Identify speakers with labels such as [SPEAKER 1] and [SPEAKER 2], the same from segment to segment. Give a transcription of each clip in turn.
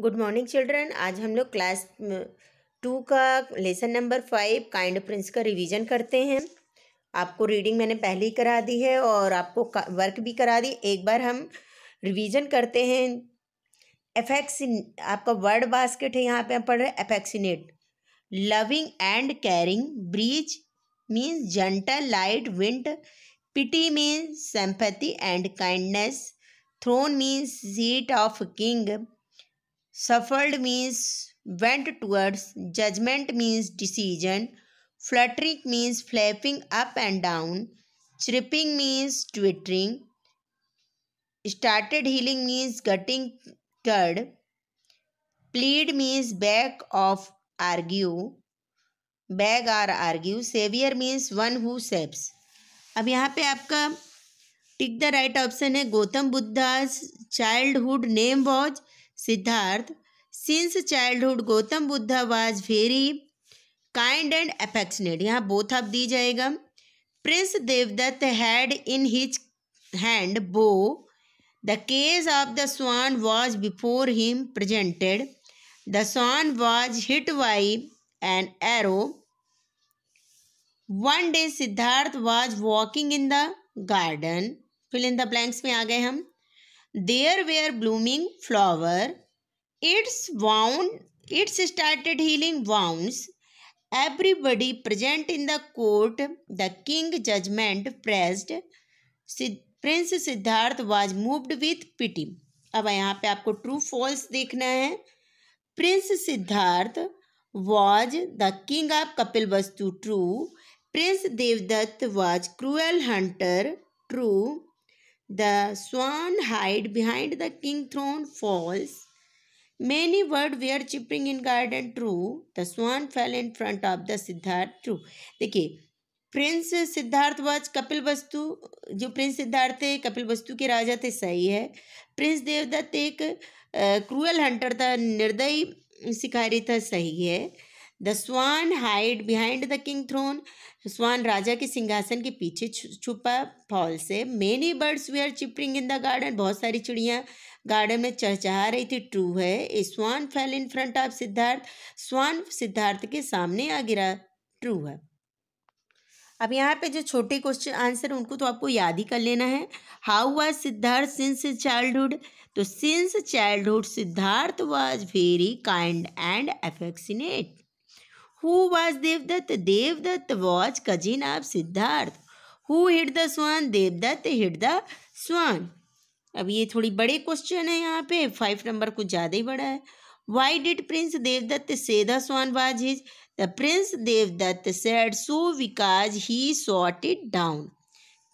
[SPEAKER 1] Good morning children आज हम लोग क्लास टू का lesson number five kind prince का रिवीजन करते हैं आपको रीडिंग मैंने पहले ही करा दी है और आपको वर्क भी करा दी एक बार हम रिवीजन करते हैं एफेक्स आपका वर्ड बास्केट है यहाँ पे हम पढ़ रहे हैं affectionate loving and caring breeze means gentle light wind pity means sympathy and kindness throne means seat of king suffered means went towards judgment means decision fluttering means flapping up and down chirping means twittering started healing means getting curd plead means back off argue beg or argue saviour means one who सेप्स अब यहाँ पे आपका tick the right option है Gautam Buddha's childhood name was Siddharth since childhood Gautam Buddha was very kind and affectionate यहाँ both आप दी जाएगा prince Devdutt had in his hand bow the case of the swan was before him presented the swan was hit by an arrow one day Siddharth was walking in the garden fill in the blanks में आ गए हम There were blooming flower. Its wound, it started healing wounds. Everybody present in the court, the king judgment praised. Prince Siddharth was moved with pity अब यहाँ पे आपको true false देखना है prince Siddharth was the king of Kapilvastu true prince Devdutt was cruel hunter true The swan hide behind the king throne falls. Many words were chipping in garden true. The swan fell in front of the Siddharth true. देखिए prince Siddharth was Kapil वस्तु जो Prince Siddharth थे कपिल वस्तु के राजा थे सही है Prince Devdutt एक क्रूअल हंटर था निर्दयी शिकारी था सही है the swan hide behind the king throne swan राजा के सिंहासन के पीछे छुपा फॉल से many birds we are chirping in the garden बहुत सारी चिड़ियाँ गार्डन में चहचहा रही थी ट्रू है a swan fell in front of Siddhartha swan Siddhartha के सामने आ गिरा ट्रू है अब यहाँ पे जो छोटे क्वेश्चन आंसर उनको तो आपको याद ही कर लेना है how was Siddhartha since childhood तो since childhood Siddhartha was very kind and affectionate Who was Devdutt? Devdutt was cousin of Siddharth. Who hid the swan? Devdutt hid the swan. अब ये थोड़ी बड़े क्वेश्चन है यहाँ पे फाइव नंबर कुछ ज़्यादा ही बड़ा है why did prince Devdutt say the swan was his the prince Devdutt said so because he shot it down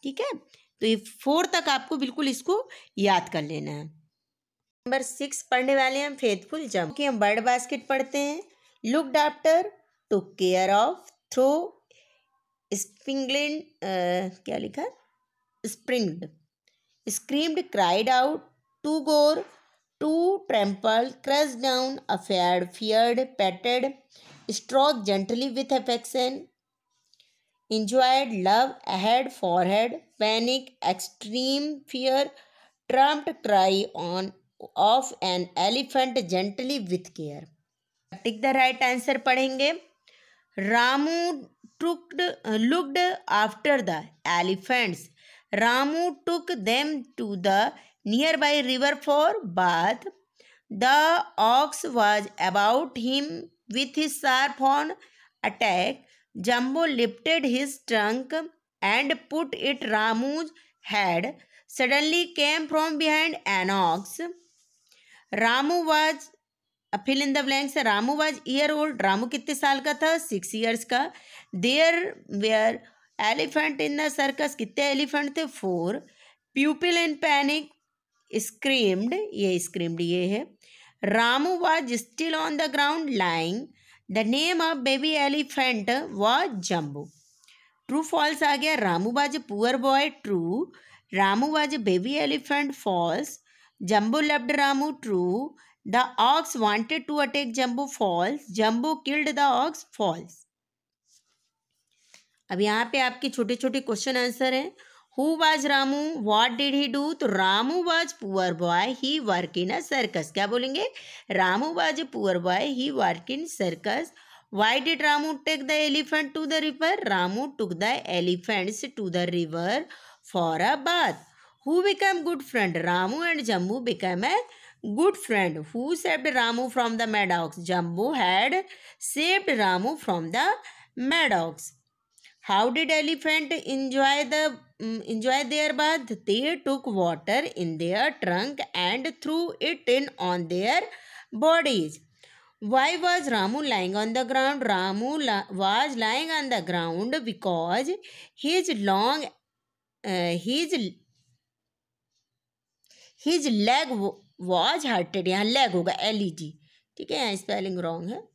[SPEAKER 1] ठीक है तो ये फोर तक आपको बिल्कुल इसको याद कर लेना है नंबर सिक्स पढ़ने वाले हैं फेथफुल जम कि हम बर्ड बास्केट पढ़ते हैं लुक आफ्टर तो केयर ऑफ थ्रो स्प्रिंगलैंड क्या लिखा spring screamed cried out to gore to trample crush down afraid feared patted stroke gently with affection enjoyed love ahead for head panic extreme fear trumpeted cry on off an elephant gently with care tick the right answer पढ़ेंगे Ramu took, uh, looked after the elephants. Ramu took them to the nearby river for bath. The ox was about him with his sharp horn attack. Jumbo lifted his trunk and put it Ramu's head. Suddenly came from behind an ox. Ramu was अब fill in the blanks Ramu was year old Ramu कितने साल का था six years का there were elephant in the circus कितने elephant थे four pupil in panic screamed ये screamed ये है Ramu was still on the ground lying the name of baby elephant was Jumbo true false आ गया Ramu was poor boy true Ramu was baby elephant false Jumbo loved Ramu true The ox wanted to attack Jumbo Falls. Jumbo killed the ox falls. अब यहाँ पे आपके छोटे छोटे question answer हैं who was Ramu what did he do तो Ramu was poor boy he work in a circus क्या बोलेंगे Ramu was poor boy he work in circus why did Ramu take the elephant to the river Ramu took the elephants to the river for a bath who become good friend Ramu and Jumbo become a good friend. Who saved Ramu from the Maddox? Jumbo had saved Ramu from the Maddox. How did elephant enjoy the um, enjoy their bath? They took water in their trunk and threw it in on their bodies. Why was Ramu lying on the ground? Ramu la was lying on the ground because his long uh, his his leg was hurted यहाँ leg होगा L E G ठीक है यहाँ spelling wrong है